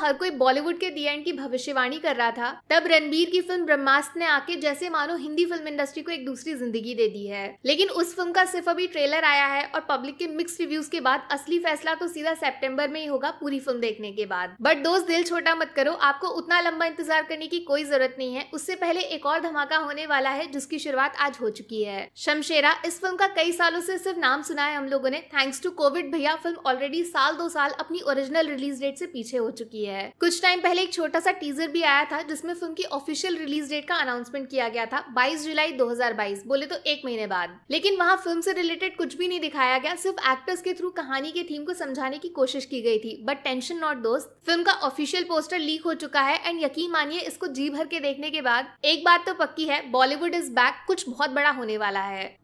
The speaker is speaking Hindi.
हर कोई बॉलीवुड के दी एंड की भविष्यवाणी कर रहा था तब रणबीर की फिल्म ब्रह्मास्त्र ने आके जैसे मानो हिंदी फिल्म इंडस्ट्री को एक दूसरी जिंदगी दे दी है लेकिन उस फिल्म का सिर्फ अभी ट्रेलर आया है और पब्लिक के मिक्स रिव्यूज के बाद असली फैसला तो सीधा सेप्टेम्बर में ही होगा पूरी फिल्म देखने के बाद बट दोस्त दिल छोटा मत करो आपको उतना लंबा इंतजार करने की कोई जरूरत नहीं है उससे पहले एक और धमाका होने वाला है जिसकी शुरुआत आज हो चुकी है शमशेरा इस फिल्म का कई सालों से सिर्फ नाम सुना है हम लोगों ने थैंक्स टू कोविड भैया फिल्म ऑलरेडी साल दो साल अपनी ओरिजिनल रिलीज डेट से पीछे हो चुकी है है कुछ टाइम पहले एक छोटा सा टीजर भी आया था जिसमें फिल्म की ऑफिशियल रिलीज डेट का अनाउंसमेंट किया गया था 22 जुलाई 2022 बोले तो एक महीने बाद लेकिन वहाँ फिल्म से रिलेटेड कुछ भी नहीं दिखाया गया सिर्फ एक्टर्स के थ्रू कहानी के थीम को समझाने की कोशिश की गई थी बट टेंशन नॉट दोस्त फिल्म का ऑफिशियल पोस्टर लीक हो चुका है एंड यकीन मानिए इसको जी भर के देखने के बाद एक बात तो पक्की है बॉलीवुड इज बैक कुछ बहुत बड़ा होने वाला है